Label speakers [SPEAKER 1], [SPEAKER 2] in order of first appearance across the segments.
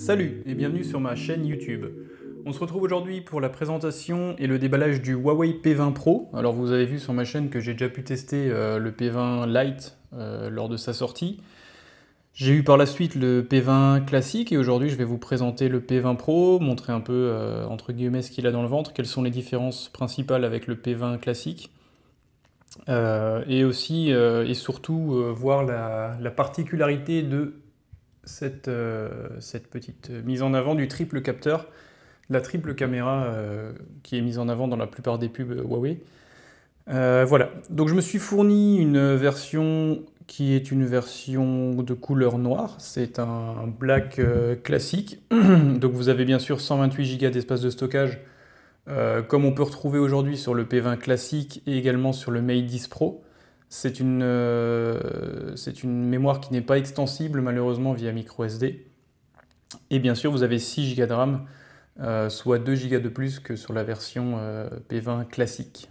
[SPEAKER 1] Salut et bienvenue sur ma chaîne YouTube. On se retrouve aujourd'hui pour la présentation et le déballage du Huawei P20 Pro. Alors vous avez vu sur ma chaîne que j'ai déjà pu tester euh, le P20 Lite euh, lors de sa sortie. J'ai eu par la suite le P20 classique et aujourd'hui je vais vous présenter le P20 Pro, montrer un peu euh, entre guillemets ce qu'il a dans le ventre, quelles sont les différences principales avec le P20 classique. et aussi et surtout voir la, particularité de euh, cette, petite mise en avant du triple capteur, la triple caméra euh, qui est mise en avant dans la plupart des pubs Huawei. Euh, voilà, donc je me suis fourni une version qui est une version de couleur noire, c'est un black classique, donc vous avez bien sûr 128 Go d'espace de stockage, comme on peut retrouver aujourd'hui sur le P20 classique et également sur le Mate 10 Pro. Euh, c'est une, mémoire qui n'est pas extensible malheureusement via micro SD. Et bien sûr, vous avez 6 Go de RAM, euh, soit 2 Go de plus que sur la version euh, P20 classique.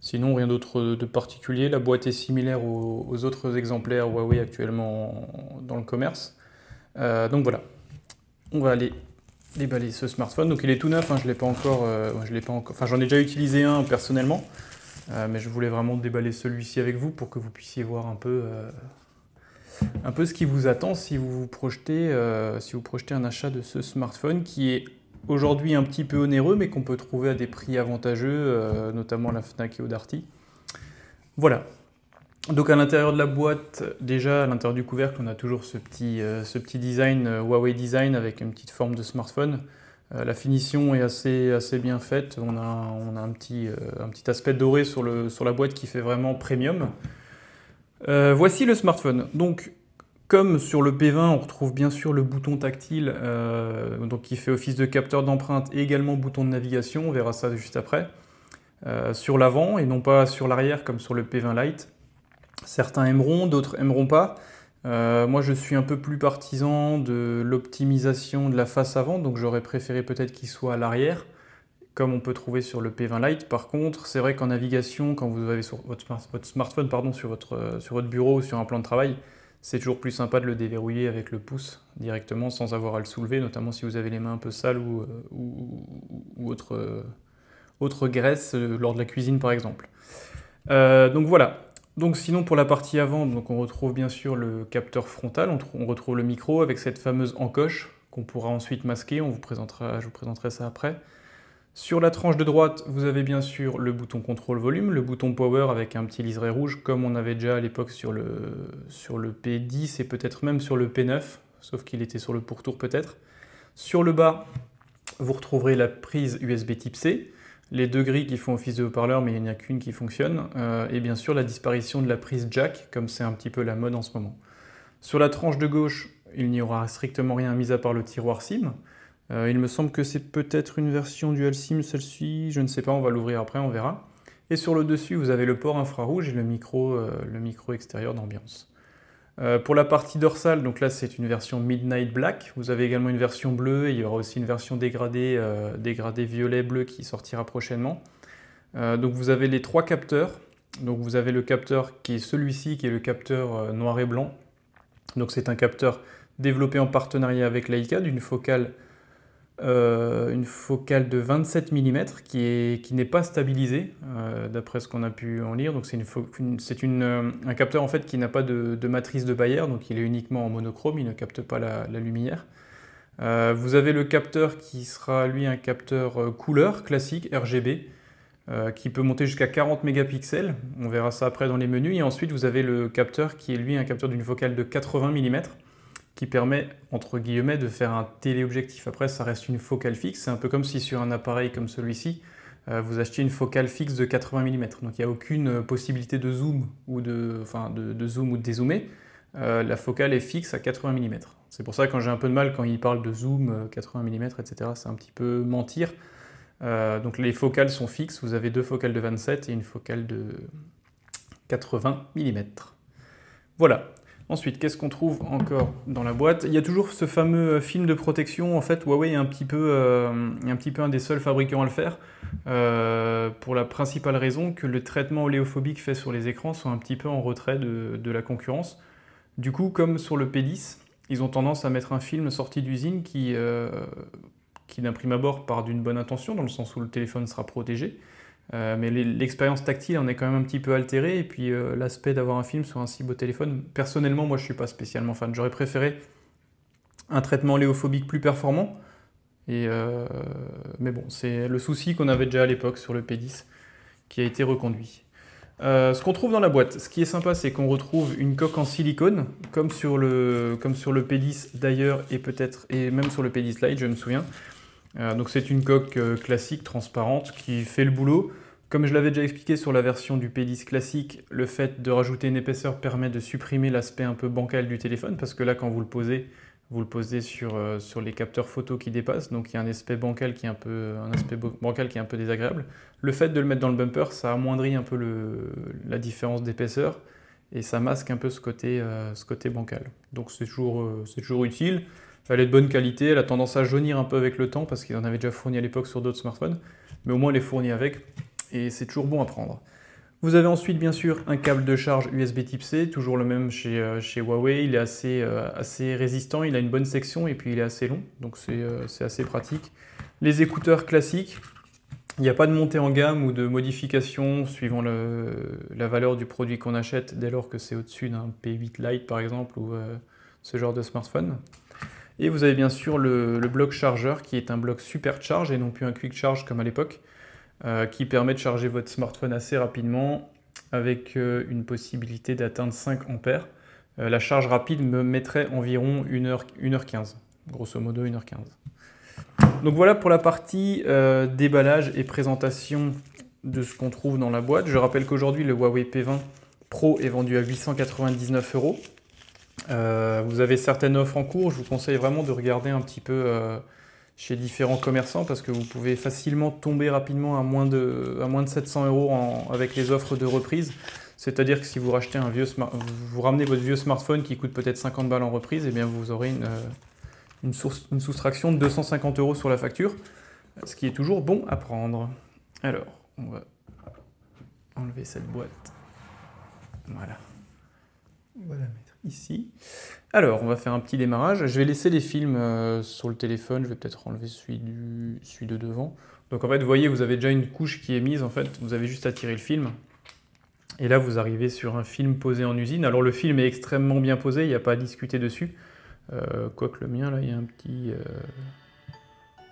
[SPEAKER 1] Sinon, rien d'autre de particulier. La boîte est similaire aux, autres exemplaires Huawei actuellement dans le commerce. donc voilà, on va aller déballer ce smartphone. Donc il est tout neuf, hein. je l'ai pas encore, enfin j'en ai déjà utilisé un personnellement, euh, mais je voulais vraiment déballer celui-ci avec vous pour que vous puissiez voir un peu, euh, un peu ce qui vous attend si vous vous projetez, euh, si vous projetez un achat de ce smartphone qui est aujourd'hui un petit peu onéreux, mais qu'on peut trouver à des prix avantageux, notamment à la FNAC et au Darty. Voilà. Donc à l'intérieur de la boîte, déjà à l'intérieur du couvercle, on a toujours ce petit, design Huawei Design avec une petite forme de smartphone. Euh, la finition est assez, bien faite. On a, euh, un, petit, aspect doré sur, la boîte qui fait vraiment premium. Euh, voici le smartphone. Donc, comme sur le P20, on retrouve bien sûr le bouton tactile qui fait office de capteur d'empreinte et également bouton de navigation. On verra ça juste après. sur l'avant et non pas sur l'arrière comme sur le P20 Lite. Certains aimeront, d'autres aimeront pas. Euh, moi, je suis un peu plus partisan de l'optimisation de la face avant, donc j'aurais préféré peut-être qu'il soit à l'arrière, comme on peut trouver sur le P20 Lite. Par contre, c'est vrai qu'en navigation, quand vous avez sur votre, smartphone pardon, euh, sur, votre, bureau ou sur un plan de travail, c'est toujours plus sympa de le déverrouiller avec le pouce directement sans avoir à le soulever, notamment si vous avez les mains un peu sales ou, euh, autre, graisse lors de la cuisine par exemple. donc voilà, donc sinon pour la partie avant, donc on retrouve bien sûr le capteur frontal, on, retrouve le micro avec cette fameuse encoche qu'on pourra ensuite masquer, on vous présentera, je vous présenterai ça après. Sur la tranche de droite, vous avez bien sûr le bouton contrôle volume, le bouton power avec un petit liseré rouge comme on avait déjà à l'époque sur le, sur le P10 et peut-être même sur le P9, sauf qu'il était sur le pourtour peut-être. Sur le bas, vous retrouverez la prise USB type C, les deux grilles qui font office de haut-parleur, mais il n'y en a qu'une qui fonctionne, euh, et bien sûr la disparition de la prise jack, comme c'est un petit peu la mode en ce moment. Sur la tranche de gauche, il n'y aura strictement rien, mis à part le tiroir SIM. Euh, il me semble que c'est peut-être une version du SIM, celle-ci, je ne sais pas, on va l'ouvrir après, on verra. Et sur le dessus, vous avez le port infrarouge et le micro, euh, le micro extérieur d'ambiance. Euh, pour la partie dorsale, donc là c'est une version Midnight Black. Vous avez également une version bleue et il y aura aussi une version dégradée, euh, dégradée violet-bleu qui sortira prochainement. Euh, donc vous avez les trois capteurs. Donc vous avez le capteur qui est celui-ci, qui est le capteur noir et blanc. Donc c'est un capteur développé en partenariat avec Leica d'une focale euh, une focale de 27 mm qui n'est qui pas stabilisée, euh, d'après ce qu'on a pu en lire. Donc c'est une, euh, un capteur en fait qui n'a pas de, matrice de Bayer, donc il est uniquement en monochrome, il ne capte pas la, la lumière. vous avez le capteur qui sera lui un capteur couleur classique RGB qui peut monter jusqu'à 40 mégapixels. On verra ça après dans les menus. Et ensuite vous avez le capteur qui est lui un capteur d'une focale de 80 mm qui permet, entre guillemets, de faire un téléobjectif. Après, ça reste une focale fixe. C'est un peu comme si sur un appareil comme celui-ci, euh, vous achetiez une focale fixe de 80 mm. Donc il n'y a aucune euh, possibilité de zoom ou de, enfin, de, zoom ou de dézoomer. Euh, la focale est fixe à 80 mm. C'est pour ça que quand j'ai un peu de mal quand il parle de zoom, 80 mm, etc., c'est un petit peu mentir. donc les focales sont fixes, vous avez deux focales de 27 et une focale de 80 mm. Voilà, Ensuite, qu'est-ce qu'on trouve encore dans la boîte Il y a toujours ce fameux film de protection. En fait, Huawei est un petit peu, euh, un, des seuls fabricants à le faire, euh, pour la principale raison que le traitement oléophobique fait sur les écrans sont un petit peu en retrait de, la concurrence. Du coup, comme sur le P10, ils ont tendance à mettre un film sorti d'usine qui, euh, qui d'un abord part d'une bonne intention, dans le sens où le téléphone sera protégé, euh, mais l'expérience tactile en est quand même un petit peu altérée. Et puis euh, l'aspect d'avoir un film sur un si beau téléphone, personnellement, moi je ne suis pas spécialement fan. J'aurais préféré un traitement léophobique plus performant. Euh, mais bon, c'est le souci qu'on avait déjà à l'époque sur le P10 qui a été reconduit. ce qu'on trouve dans la boîte, ce qui est sympa, c'est qu'on retrouve une coque en silicone, comme sur le, comme sur le P10 d'ailleurs, et peut-être, et même sur le P10 Lite, je me souviens. Euh, donc c'est une coque euh, classique, transparente, qui fait le boulot. Comme je l'avais déjà expliqué sur la version du P10 classique, le fait de rajouter une épaisseur permet de supprimer l'aspect un peu bancal du téléphone, parce que là, quand vous le posez, vous le posez sur, euh, sur les capteurs photo qui dépassent, donc il y a un aspect bancal qui est un peu, un aspect bancal qui est un peu désagréable. Le fait de le mettre dans le bumper, ça amoindrit un peu la différence d'épaisseur, et ça masque un peu ce côté, ce côté bancal. Donc c'est toujours, toujours utile. Elle est de bonne qualité, elle a tendance à jaunir un peu avec le temps parce qu'il en avait déjà fourni à l'époque sur d'autres smartphones, mais au moins elle est fournie avec et c'est toujours bon à prendre. Vous avez ensuite bien sûr un câble de charge USB type C, toujours le même chez, euh, Huawei, il est assez, euh, assez, résistant, il a une bonne section et puis il est assez long, donc euh, c'est assez pratique. Les écouteurs classiques, il n'y a pas de montée en gamme ou de modification suivant la valeur du produit qu'on achète dès lors que c'est au-dessus d'un P8 Lite par exemple ou ce genre de smartphone. Et vous avez bien sûr le, bloc chargeur qui est un bloc super charge, et non plus un quick charge comme à l'époque, euh, qui permet de charger votre smartphone assez rapidement avec euh, une possibilité d'atteindre 5 ampères. Euh, la charge rapide me mettrait environ 1 1h15, grosso modo 1h15. Donc voilà pour la partie déballage et présentation de ce qu'on trouve dans la boîte. Je rappelle qu'aujourd'hui le Huawei P20 Pro est vendu à 899 euros. Euh, vous avez certaines offres en cours, je vous conseille vraiment de regarder un petit peu euh, chez différents commerçants parce que vous pouvez facilement tomber rapidement à moins de, à moins de 700 euros avec les offres de reprise. C'est-à-dire que si vous rachetez un vieux vous ramenez votre vieux smartphone qui coûte peut-être 50 balles en reprise, et eh bien vous aurez une, euh, une, soustraction de 250 euros sur la facture, ce qui est toujours bon à prendre. Alors, on va enlever cette boîte. Voilà. Voilà ici. Alors, on va faire un petit démarrage. Je vais laisser les films euh, sur le téléphone. Je vais peut-être enlever celui, du, de devant. Donc en fait, vous voyez, vous avez déjà une couche qui est mise. En fait, vous avez juste à tirer le film. Et là, vous arrivez sur un film posé en usine. Alors le film est extrêmement bien posé. Il n'y a pas à discuter dessus. Euh, quoique le mien, là, il y a un petit... Euh,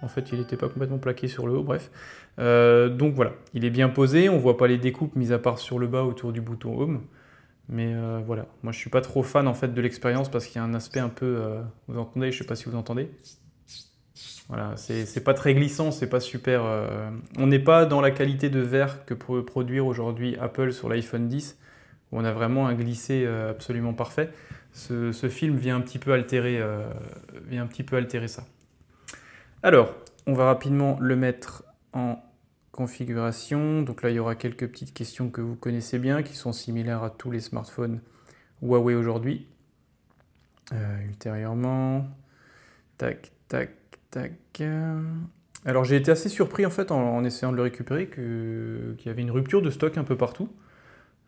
[SPEAKER 1] en fait, il n'était pas complètement plaqué sur le haut, bref. donc voilà, il est bien posé, on ne voit pas les découpes mises à part sur le bas autour du bouton Home. Mais euh, voilà, moi je suis pas trop fan en fait de l'expérience parce qu'il y a un aspect un peu. Euh, vous entendez Je sais pas si vous entendez. Voilà, c'est pas très glissant, c'est pas super. Euh, on n'est pas dans la qualité de verre que peut produire aujourd'hui Apple sur l'iPhone 10 où on a vraiment un glissé absolument parfait. Ce, ce, film vient un petit peu altérer, vient un petit peu altérer ça. Alors, on va rapidement le mettre en configuration. Donc là, il y aura quelques petites questions que vous connaissez bien, qui sont similaires à tous les smartphones Huawei aujourd'hui. Euh, ultérieurement, tac, tac, tac. Alors j'ai été assez surpris en fait en, essayant de le récupérer qu'il y avait une rupture de stock un peu partout.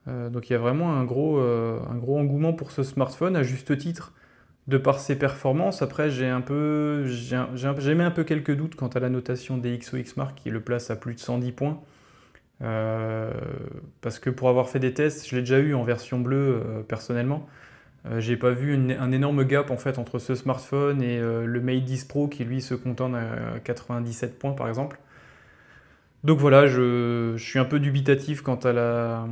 [SPEAKER 1] Euh, donc il y a vraiment un gros, euh, un gros engouement pour ce smartphone à juste titre de par ses performances. Après, j'ai un peu, j'ai mis un peu quelques doutes quant à la notation des XOX Mark qui le place à plus de 110 points. Euh, parce que pour avoir fait des tests, je l'ai déjà eu en version bleue euh, personnellement. Je euh, j'ai pas vu un énorme gap en fait entre ce smartphone et le Mate 10 Pro qui lui se contente à 97 points par exemple. Donc voilà, je, suis un peu dubitatif quant à, la,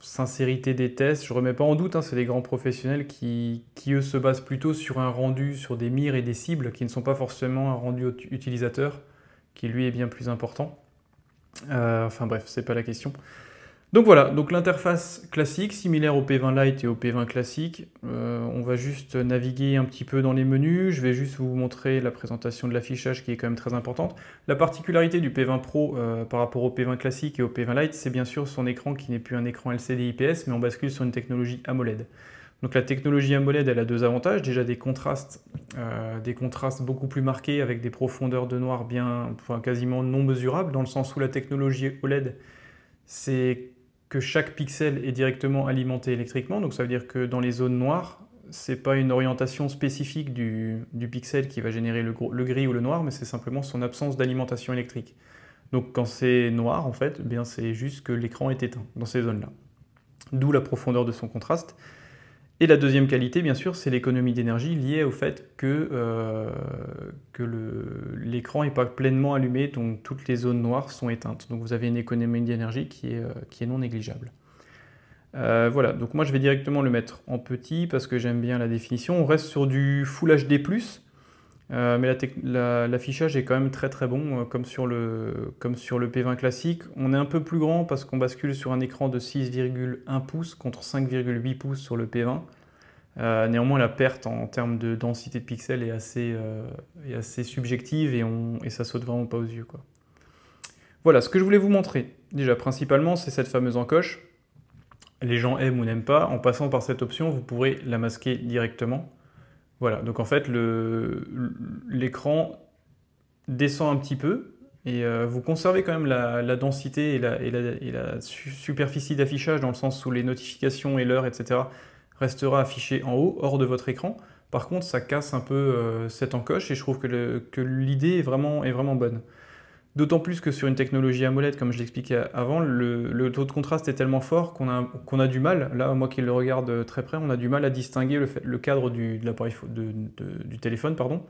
[SPEAKER 1] sincérité des tests. Je ne remets pas en doute, hein, c'est des grands professionnels qui, eux, se basent plutôt sur un rendu, sur des mires et des cibles qui ne sont pas forcément un rendu utilisateur, qui lui est bien plus important. Euh, enfin bref, ce n'est pas la question. Donc voilà, donc l'interface classique, similaire au P20 Lite et au P20 classique. Euh, on va juste naviguer un petit peu dans les menus. Je vais juste vous montrer la présentation de l'affichage qui est quand même très importante. La particularité du P20 Pro euh, par rapport au P20 classique et au P20 Lite, c'est bien sûr son écran qui n'est plus un écran LCD IPS, mais on bascule sur une technologie AMOLED. Donc la technologie AMOLED, elle a deux avantages. Déjà des contrastes, euh, des contrastes beaucoup plus marqués avec des profondeurs de noir bien, quasiment non mesurables, dans le sens où la technologie OLED, c'est que chaque pixel est directement alimenté électriquement, donc ça veut dire que dans les zones noires, c'est pas une orientation spécifique du, pixel qui va générer le, gris ou le noir, mais c'est simplement son absence d'alimentation électrique. Donc quand c'est noir, en fait, eh bien c'est juste que l'écran est éteint dans ces zones-là. D'où la profondeur de son contraste. Et la deuxième qualité, bien sûr, c'est l'économie d'énergie liée au fait que, euh, l'écran n'est pas pleinement allumé, donc toutes les zones noires sont éteintes. Donc vous avez une économie d'énergie qui est, euh, qui est non négligeable. Euh, voilà, donc moi je vais directement le mettre en petit parce que j'aime bien la définition. On reste sur du Full HD+, euh, mais l'affichage est quand même très très bon, euh, comme, sur le, P20 classique. On est un peu plus grand parce qu'on bascule sur un écran de 6,1 pouces contre 5,8 pouces sur le P20. Euh, néanmoins, la perte en, termes de densité de pixels est assez, assez subjective et, on, et ça saute vraiment pas aux yeux. Voilà, ce que je voulais vous montrer, déjà principalement, c'est cette fameuse encoche. Les gens aiment ou n'aiment pas. En passant par cette option, vous pourrez la masquer directement. Voilà, donc en fait, l'écran descend un petit peu et euh, vous conservez quand même la, densité et la, superficie d'affichage dans le sens où les notifications et l'heure, etc. restera affichée en haut, hors de votre écran. Par contre, ça casse un peu euh, cette encoche et je trouve que l'idée est vraiment bonne. D'autant plus que sur une technologie AMOLED, comme je l'expliquais avant, le, taux de contraste est tellement fort qu'on a, du mal, là, moi qui le regarde euh, très près, on a du mal à distinguer le, cadre du, de du téléphone pardon,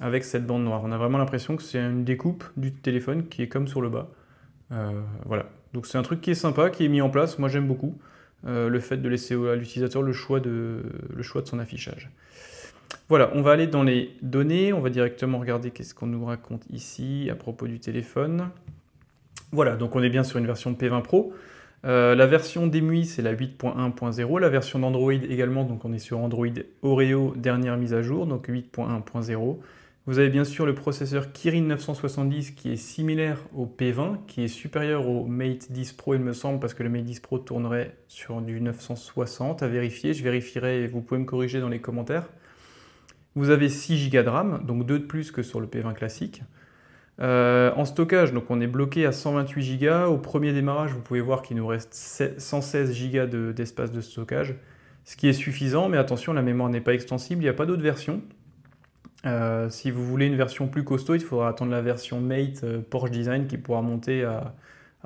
[SPEAKER 1] avec cette bande noire. On a vraiment l'impression que c'est une découpe du téléphone qui est comme sur le bas. Euh, voilà. Donc c'est un truc qui est sympa, qui est mis en place, moi j'aime beaucoup euh, le fait de laisser à l'utilisateur le choix de son affichage. Voilà, on va aller dans les données, on va directement regarder qu'est-ce qu'on nous raconte ici à propos du téléphone. Voilà, donc on est bien sur une version P20 Pro. Euh, la version d'EMUI, c'est la 8.1.0. La version d'Android également, donc on est sur Android Oreo, dernière mise à jour, donc 8.1.0. Vous avez bien sûr le processeur Kirin 970 qui est similaire au P20, qui est supérieur au Mate 10 Pro, il me semble, parce que le Mate 10 Pro tournerait sur du 960 à vérifier. Je vérifierai et vous pouvez me corriger dans les commentaires. Vous avez 6 Go de RAM, donc 2 de plus que sur le P20 classique. Euh, en stockage, donc on est bloqué à 128 Go. Au premier démarrage, vous pouvez voir qu'il nous reste 116 Go d'espace de, stockage, ce qui est suffisant, mais attention, la mémoire n'est pas extensible, il n'y a pas d'autres versions. Euh, si vous voulez une version plus costaud, il faudra attendre la version Mate euh, Porsche Design qui pourra monter à,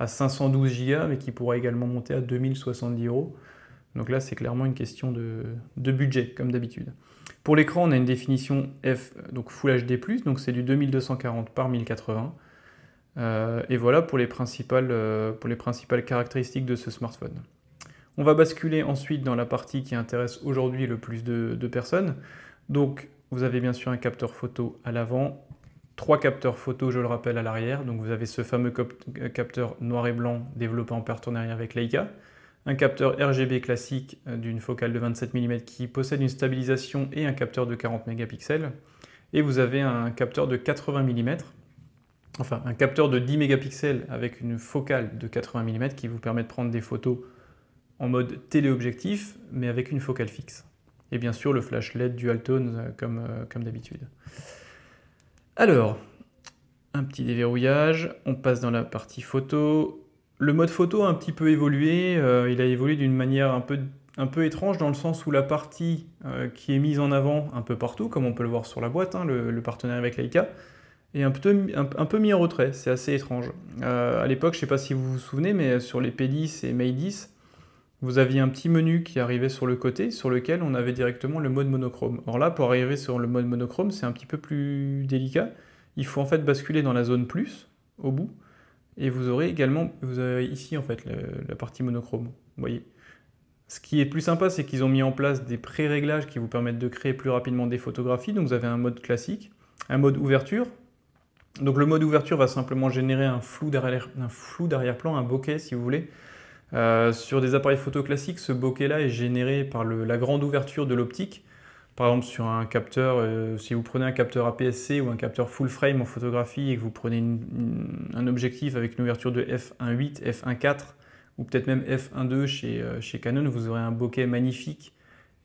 [SPEAKER 1] 512 Go, mais qui pourra également monter à 2070 euros. Donc là, c'est clairement une question de budget, comme d'habitude. Pour l'écran, on a une définition F, donc Full HD+, donc c'est du 2240 par 1080. Euh, et voilà pour les, principales, euh, pour les principales caractéristiques de ce smartphone. On va basculer ensuite dans la partie qui intéresse aujourd'hui le plus de, personnes. Donc vous avez bien sûr un capteur photo à l'avant, trois capteurs photo, je le rappelle, à l'arrière. Donc vous avez ce fameux euh, capteur noir et blanc développé en partenariat avec Leica un capteur RGB classique euh, d'une focale de 27 mm qui possède une stabilisation et un capteur de 40 mégapixels, et vous avez un capteur de 80 mm, enfin un capteur de 10 mégapixels avec une focale de 80 mm qui vous permet de prendre des photos en mode téléobjectif, mais avec une focale fixe. Et bien sûr le flash LED dual tone euh, comme, euh, comme d'habitude. Alors, un petit déverrouillage, on passe dans la partie photo, le mode photo a un petit peu évolué, euh, il a évolué d'une manière un peu, un peu étrange dans le sens où la partie euh, qui est mise en avant un peu partout, comme on peut le voir sur la boîte, hein, le, partenaire avec Leica, est un peu, un, peu mis en retrait, c'est assez étrange. Euh, à l'époque, je ne sais pas si vous vous souvenez, mais sur les P10 et May 10, vous aviez un petit menu qui arrivait sur le côté, sur lequel on avait directement le mode monochrome. Or là, pour arriver sur le mode monochrome, c'est un petit peu plus délicat. Il faut en fait basculer dans la zone plus, au bout, et vous aurez également, vous avez ici en fait la partie monochrome, voyez. Ce qui est plus sympa, c'est qu'ils ont mis en place des pré-réglages qui vous permettent de créer plus rapidement des photographies. Donc vous avez un mode classique, un mode ouverture. Donc le mode ouverture va simplement générer un flou d'arrière-plan, un, bokeh si vous voulez. Euh, sur des appareils photo classiques, ce bokeh-là est généré par la grande ouverture de l'optique par exemple, sur un capteur, euh, si vous prenez un capteur APS-C ou un capteur full frame en photographie et que vous prenez un objectif avec une ouverture de f1.8, f1.4 ou peut-être même f1.2 euh, chez, Canon, vous aurez un bokeh magnifique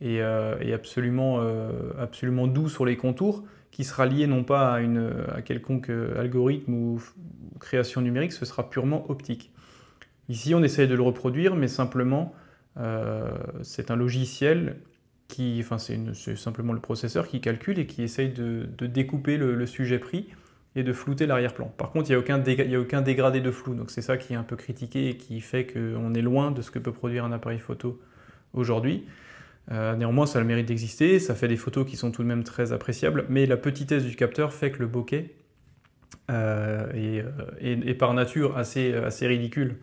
[SPEAKER 1] et, euh, absolument, doux sur les contours qui sera lié non pas à, quelconque algorithme ou, création numérique, ce sera purement optique. Ici, on essaye de le reproduire, mais simplement, c'est un logiciel enfin c'est simplement le processeur qui calcule et qui essaye de, découper le, sujet pris et de flouter l'arrière-plan. Par contre, il n'y a, aucun dégradé de flou, donc c'est ça qui est un peu critiqué et qui fait qu'on est loin de ce que peut produire un appareil photo aujourd'hui. Euh, néanmoins, ça a le mérite d'exister, ça fait des photos qui sont tout de même très appréciables, mais la petitesse du capteur fait que le bokeh euh, euh, est, par nature assez ridicule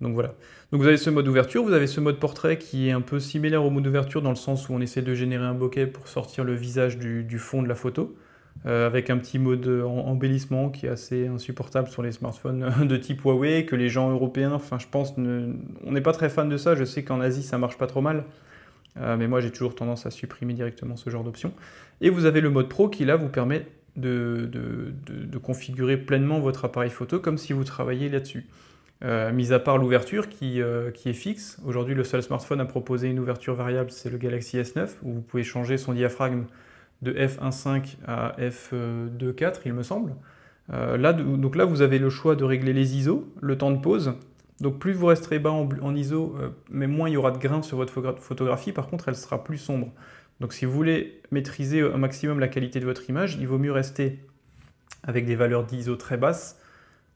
[SPEAKER 1] donc voilà. Donc vous avez ce mode ouverture, vous avez ce mode portrait qui est un peu similaire au mode ouverture dans le sens où on essaie de générer un bokeh pour sortir le visage du, fond de la photo, euh, avec un petit mode embellissement qui est assez insupportable sur les smartphones de type Huawei, que les gens européens, enfin je pense, on n'est pas très fan de ça, je sais qu'en Asie ça marche pas trop mal. Euh, mais moi j'ai toujours tendance à supprimer directement ce genre d'option. Et vous avez le mode pro qui là vous permet de, de configurer pleinement votre appareil photo comme si vous travailliez là-dessus. Euh, mis à part l'ouverture euh, qui, est fixe. Aujourd'hui, le seul smartphone à proposer une ouverture variable, c'est le Galaxy S9, où vous pouvez changer son diaphragme de f1.5 à f2.4, il me semble. Euh, là, donc là, vous avez le choix de régler les ISO, le temps de pose. Donc plus vous resterez bas en, en ISO, mais moins il y aura de grains sur votre photographie. Par contre, elle sera plus sombre. Donc si vous voulez maîtriser un maximum la qualité de votre image, il vaut mieux rester avec des valeurs d'ISO très basses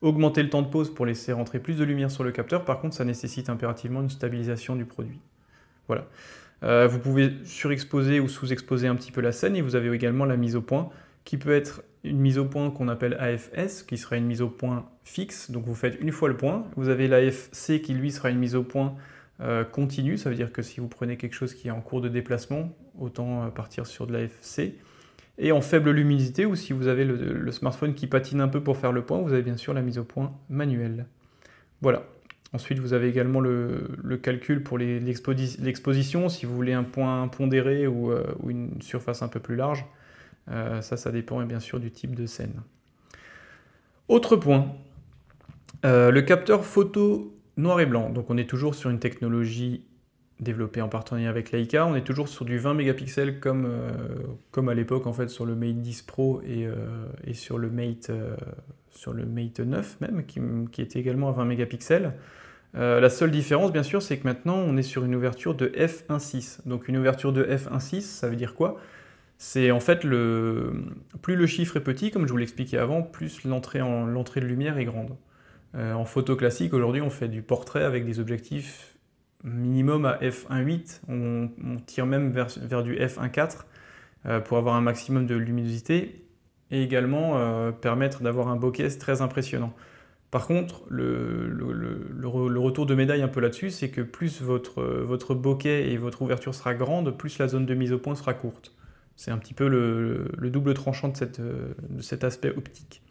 [SPEAKER 1] Augmenter le temps de pause pour laisser rentrer plus de lumière sur le capteur, par contre, ça nécessite impérativement une stabilisation du produit. Voilà. Euh, vous pouvez surexposer ou sous-exposer un petit peu la scène et vous avez également la mise au point qui peut être une mise au point qu'on appelle AFS, qui sera une mise au point fixe. Donc vous faites une fois le point. Vous avez l'AFC qui lui sera une mise au point euh, continue. Ça veut dire que si vous prenez quelque chose qui est en cours de déplacement, autant euh, partir sur de l'AFC. Et en faible luminosité, ou si vous avez le, smartphone qui patine un peu pour faire le point, vous avez bien sûr la mise au point manuelle. Voilà. Ensuite, vous avez également le, calcul pour l'exposition, si vous voulez un point pondéré ou, euh, une surface un peu plus large. Euh, ça, ça dépend bien sûr du type de scène. Autre point, euh, le capteur photo noir et blanc. Donc on est toujours sur une technologie développé en partenariat avec Leica. On est toujours sur du 20 mégapixels comme, euh, comme à l'époque en fait sur le Mate 10 Pro et, euh, et sur, le Mate, euh, sur le Mate 9 même qui, qui était également à 20 mégapixels. la seule différence bien sûr c'est que maintenant on est sur une ouverture de f1.6. Donc une ouverture de f1.6 ça veut dire quoi c'est en fait le plus le chiffre est petit, comme je vous l'expliquais avant, plus l'entrée en... de lumière est grande. en photo classique, aujourd'hui, on fait du portrait avec des objectifs minimum à F1.8, on, tire même vers, du F1.4 euh, pour avoir un maximum de luminosité et également euh, permettre d'avoir un bokeh très impressionnant. Par contre, le, retour de médaille un peu là-dessus, c'est que plus votre, votre bokeh et votre ouverture sera grande, plus la zone de mise au point sera courte. C'est un petit peu le, double tranchant de, euh, de cet aspect optique.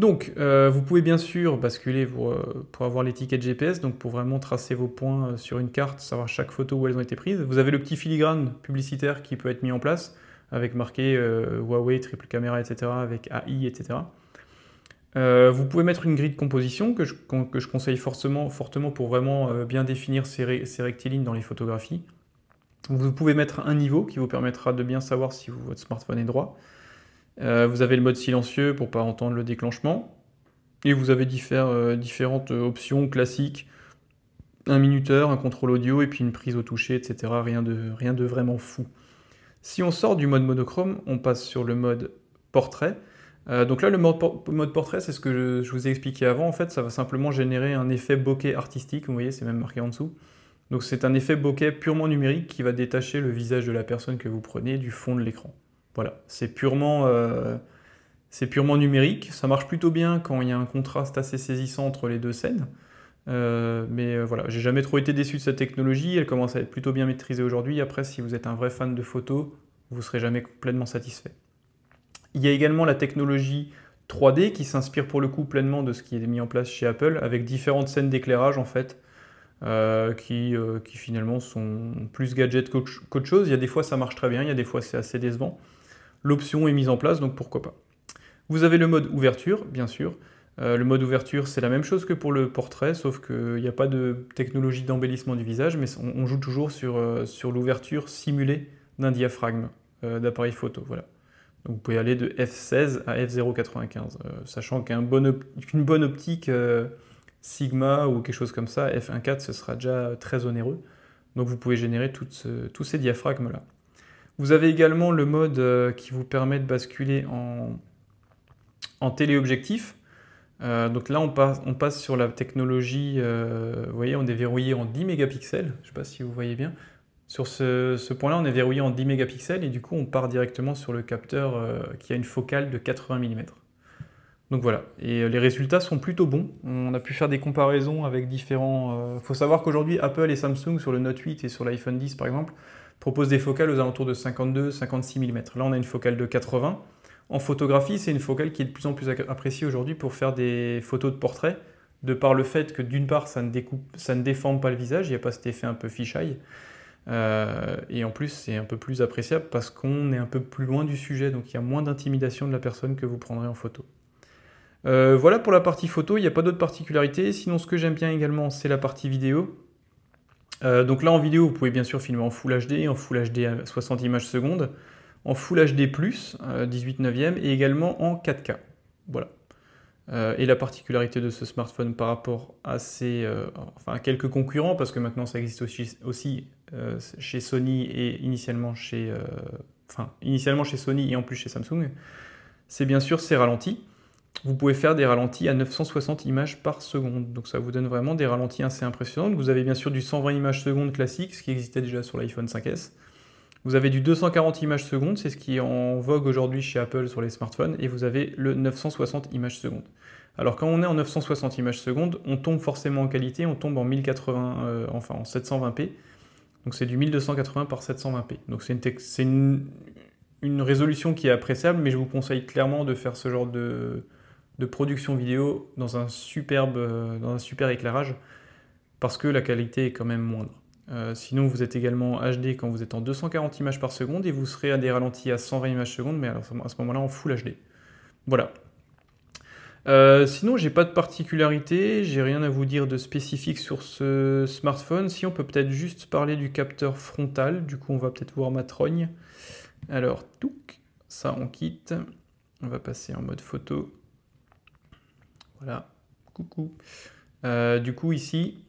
[SPEAKER 1] Donc, euh, vous pouvez bien sûr basculer pour, euh, avoir l'étiquette GPS, donc pour vraiment tracer vos points euh, sur une carte, savoir chaque photo où elles ont été prises. Vous avez le petit filigrane publicitaire qui peut être mis en place, avec marqué Huawei, triple caméra, etc., avec AI, etc. vous pouvez mettre une grille de composition que je, conseille fortement pour vraiment bien définir ces, rectilignes dans les photographies. Vous pouvez mettre un niveau qui vous permettra de bien savoir si votre smartphone est droit. Euh, vous avez le mode silencieux pour pas entendre le déclenchement. Et vous avez euh, différentes options classiques. Un minuteur, un contrôle audio et puis une prise au toucher, etc. Rien de, rien de vraiment fou. Si on sort du mode monochrome, on passe sur le mode portrait. Euh, donc là, le mode, portrait, c'est ce que je, je, vous ai expliqué avant. En fait, ça va simplement générer un effet bokeh artistique. Vous voyez, c'est même marqué en dessous. Donc c'est un effet bokeh purement numérique qui va détacher le visage de la personne que vous prenez du fond de l'écran. Voilà, euh, c'est purement, numérique. Ça marche plutôt bien quand il y a un contraste assez saisissant entre les deux scènes. Euh, mais euh, voilà, j'ai jamais trop été déçu de cette technologie. Elle commence à être plutôt bien maîtrisée aujourd'hui. Après, si vous êtes un vrai fan de photos, vous serez jamais pleinement satisfait. Il y a également la technologie 3D qui s'inspire pour le coup pleinement de ce qui est mis en place chez Apple avec différentes scènes d'éclairage en fait qui, qui, finalement sont plus gadgets qu'autre chose. Il y a des fois ça marche très bien, il y a des fois c'est assez décevant l'option est mise en place, donc pourquoi pas. Vous avez le mode ouverture, bien sûr. Euh, le mode ouverture, c'est la même chose que pour le portrait, sauf qu'il n'y a pas de technologie d'embellissement du visage, mais on, joue toujours sur, euh, sur l'ouverture simulée d'un diaphragme euh, d'appareil photo. Voilà. vous pouvez aller de f16 à f0.95, sachant qu'une bonne optique Sigma ou quelque chose comme ça, f1.4, ce sera déjà très onéreux. Donc vous pouvez générer tous ces diaphragmes-là. Vous avez également le mode euh, qui vous permet de basculer en, téléobjectif. Euh, donc là, on passe, on passe, sur la technologie, euh, vous voyez, on est verrouillé en 10 mégapixels, je ne sais pas si vous voyez bien. Sur ce, point-là, on est verrouillé en 10 mégapixels et du coup, on part directement sur le capteur qui a une focale de 80 mm. Donc voilà, et les résultats sont plutôt bons. On a pu faire des comparaisons avec différents... Il faut savoir qu'aujourd'hui, Apple et Samsung sur le Note 8 et sur l'iPhone 10 par exemple, propose des focales aux alentours de 52-56 mm. Là, on a une focale de 80. En photographie, c'est une focale qui est de plus en plus appréciée aujourd'hui pour faire des photos de portrait, de par le fait que d'une part, ça ne, découpe, ça ne déforme pas le visage, il n'y a pas cet effet un peu fisheye. Euh, et en plus, c'est un peu plus appréciable parce qu'on est un peu plus loin du sujet, donc il y a moins d'intimidation de la personne que vous prendrez en photo. Euh, voilà pour la partie photo, il n'y a pas d'autres particularités. Sinon, ce que j'aime bien également, c'est la partie vidéo. Euh, donc là en vidéo, vous pouvez bien sûr filmer en Full HD, en Full HD 60 images secondes, en Full HD+, plus 18 euh, neuvième, et également en 4K. Voilà. Euh, et la particularité de ce smartphone par rapport à ses, enfin, quelques concurrents, parce que maintenant ça existe aussi, aussi chez Sony et initialement chez, enfin, initialement chez Sony et en plus chez Samsung, c'est bien sûr ses ralentis vous pouvez faire des ralentis à 960 images par seconde. Donc ça vous donne vraiment des ralentis assez impressionnants. Vous avez bien sûr du 120 images secondes classique, ce qui existait déjà sur l'iPhone 5S. Vous avez du 240 images secondes, c'est ce qui est en vogue aujourd'hui chez Apple sur les smartphones, et vous avez le 960 images secondes. Alors quand on est en 960 images secondes, on tombe forcément en qualité, on tombe en 1080, euh, enfin en 720p. Donc c'est du 1280 par 720p. Donc c'est une, une, résolution qui est appréciable, mais je vous conseille clairement de faire ce genre de, de production vidéo dans un superbe, euh, dans un super éclairage, parce que la qualité est quand même moindre. Euh, sinon, vous êtes également HD quand vous êtes en 240 images par seconde et vous serez à des ralentis à 120 images par seconde, mais alors à ce moment-là en full HD. Voilà. Euh, sinon, j'ai pas de particularité, j'ai rien à vous dire de spécifique sur ce smartphone. Si on peut peut-être juste parler du capteur frontal, du coup, on va peut-être voir ma trogne. Alors, touc, ça on quitte. On va passer en mode photo. Voilà, coucou. Euh, du coup, ici,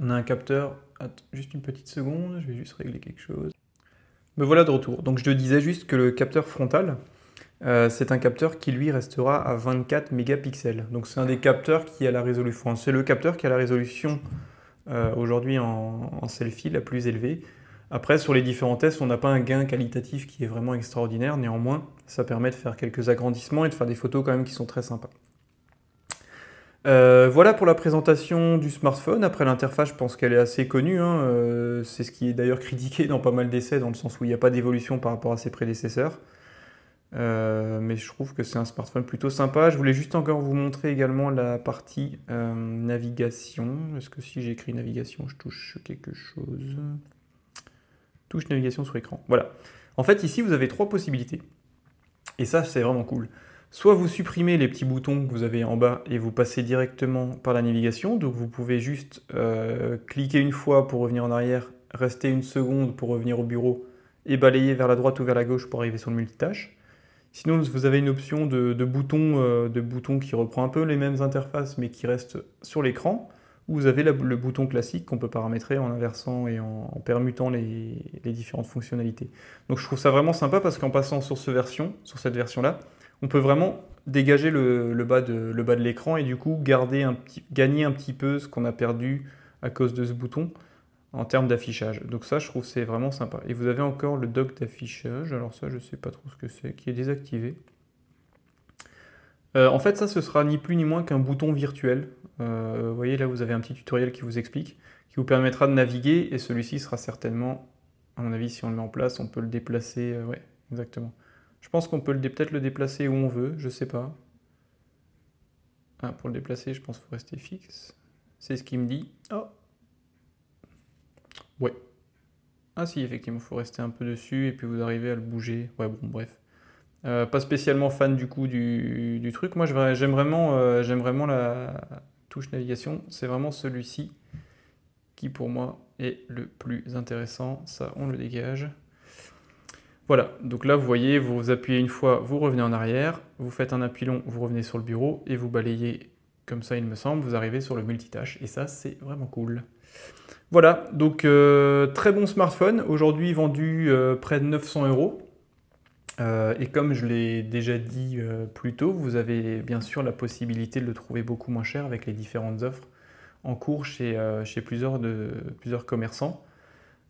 [SPEAKER 1] on a un capteur. juste une petite seconde, je vais juste régler quelque chose. Me voilà de retour. Donc, je te disais juste que le capteur frontal, euh, c'est un capteur qui lui restera à 24 mégapixels. Donc, c'est un des capteurs qui a la résolution. c'est le capteur qui a la résolution euh, aujourd'hui en, en, selfie la plus élevée. Après, sur les différents tests, on n'a pas un gain qualitatif qui est vraiment extraordinaire. Néanmoins, ça permet de faire quelques agrandissements et de faire des photos quand même qui sont très sympas. Euh, voilà pour la présentation du smartphone. Après l'interface, je pense qu'elle est assez connue. Hein. Euh, c'est ce qui est d'ailleurs critiqué dans pas mal d'essais, dans le sens où il n'y a pas d'évolution par rapport à ses prédécesseurs. Euh, mais je trouve que c'est un smartphone plutôt sympa. Je voulais juste encore vous montrer également la partie navigation. Est-ce que si j'écris navigation, je touche quelque chose Touche navigation sur écran. Voilà. En fait, ici, vous avez trois possibilités. Et ça, c'est vraiment cool. Soit vous supprimez les petits boutons que vous avez en bas et vous passez directement par la navigation, donc vous pouvez juste euh, cliquer une fois pour revenir en arrière, rester une seconde pour revenir au bureau et balayer vers la droite ou vers la gauche pour arriver sur le multitâche. Sinon, vous avez une option de, de bouton, euh, de boutons qui reprend un peu les mêmes interfaces mais qui reste sur l'écran, où vous avez le bouton classique qu'on peut paramétrer en inversant et en, permutant les, les différentes fonctionnalités. Donc je trouve ça vraiment sympa parce qu'en passant sur, ce version, sur cette version-là, on peut vraiment dégager le, bas de l'écran et du coup garder un petit, gagner un petit peu ce qu'on a perdu à cause de ce bouton en termes d'affichage. Donc ça, je trouve c'est vraiment sympa. Et vous avez encore le dock d'affichage. Alors ça, je ne sais pas trop ce que c'est, qui est désactivé. Euh, en fait, ça, ce sera ni plus ni moins qu'un bouton virtuel. Euh, vous voyez, là, vous avez un petit tutoriel qui vous explique, qui vous permettra de naviguer. Et celui-ci sera certainement, à mon avis, si on le met en place, on peut le déplacer. Oui, euh, ouais, exactement. Je pense qu'on peut peut-être le déplacer où on veut, je sais pas. Ah, pour le déplacer, je pense qu'il faut rester fixe. C'est ce qu'il me dit. Oh Ouais. Ah si, effectivement, il faut rester un peu dessus et puis vous arrivez à le bouger. Ouais, bon, bref. Euh, pas spécialement fan du coup du, truc. Moi, j'aime vraiment, euh, vraiment la touche navigation. C'est vraiment celui-ci qui, pour moi, est le plus intéressant. Ça, on le dégage. Voilà, donc là vous voyez, vous appuyez une fois, vous revenez en arrière, vous faites un appui long, vous revenez sur le bureau et vous balayez comme ça il me semble, vous arrivez sur le multitâche et ça c'est vraiment cool. Voilà, donc euh, très bon smartphone, aujourd'hui vendu euh, près de 900 euros. Euh, et comme je l'ai déjà dit plus tôt, vous avez bien sûr la possibilité de le trouver beaucoup moins cher avec les différentes offres en cours chez, plusieurs commerçants.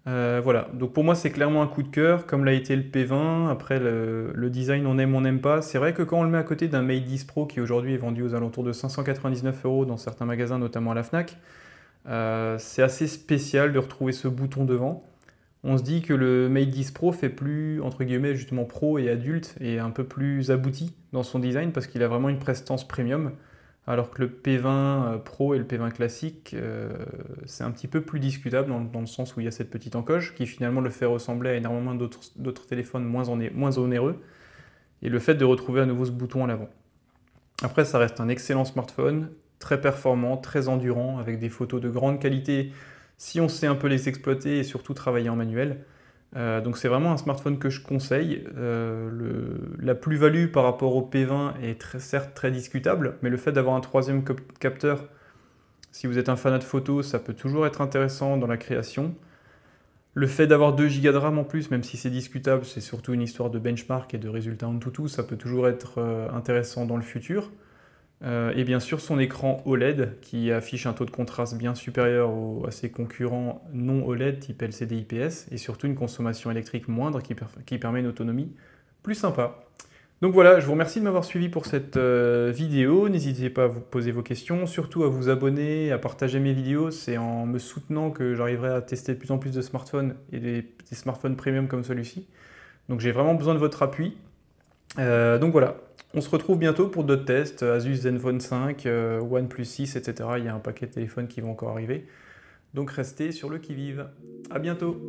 [SPEAKER 1] Euh, voilà, donc pour moi c'est clairement un coup de cœur, comme l'a été le P20, après le, design on aime, on n'aime pas. C'est vrai que quand on le met à côté d'un Mate 10 Pro qui aujourd'hui est vendu aux alentours de 599 euros dans certains magasins, notamment à la FNAC, euh, c'est assez spécial de retrouver ce bouton devant. On se dit que le Mate 10 Pro fait plus, entre guillemets, justement pro et adulte et un peu plus abouti dans son design parce qu'il a vraiment une prestance premium alors que le P20 euh, Pro et le P20 classique, euh, c'est un petit peu plus discutable dans, le sens où il y a cette petite encoche qui finalement le fait ressembler à énormément d'autres téléphones moins, moins onéreux et le fait de retrouver à nouveau ce bouton à l'avant. Après, ça reste un excellent smartphone, très performant, très endurant, avec des photos de grande qualité si on sait un peu les exploiter et surtout travailler en manuel. Euh, donc c'est vraiment un smartphone que je conseille. Euh, la plus-value par rapport au P20 est certes très discutable, mais le fait d'avoir un troisième capteur, si vous êtes un fanat de photo, ça peut toujours être intéressant dans la création. Le fait d'avoir 2 Go de RAM en plus, même si c'est discutable, c'est surtout une histoire de benchmark et de résultats en tout, tout ça peut toujours être euh, intéressant dans le futur. Euh, et bien sûr son écran OLED qui affiche un taux de contraste bien supérieur à ses concurrents non OLED type LCD IPS et surtout une consommation électrique moindre qui, permet une autonomie plus sympa. Donc voilà, je vous remercie de m'avoir suivi pour cette euh, vidéo. N'hésitez pas à vous poser vos questions, surtout à vous abonner, à partager mes vidéos. C'est en me soutenant que j'arriverai à tester de plus en plus de smartphones et des, smartphones premium comme celui-ci. Donc j'ai vraiment besoin de votre appui. Euh, donc voilà, on se retrouve bientôt pour d'autres tests, Asus Zenfone 5, euh, OnePlus 6, etc. Il y a un paquet de téléphones qui vont encore arriver. Donc restez sur le qui-vive. À bientôt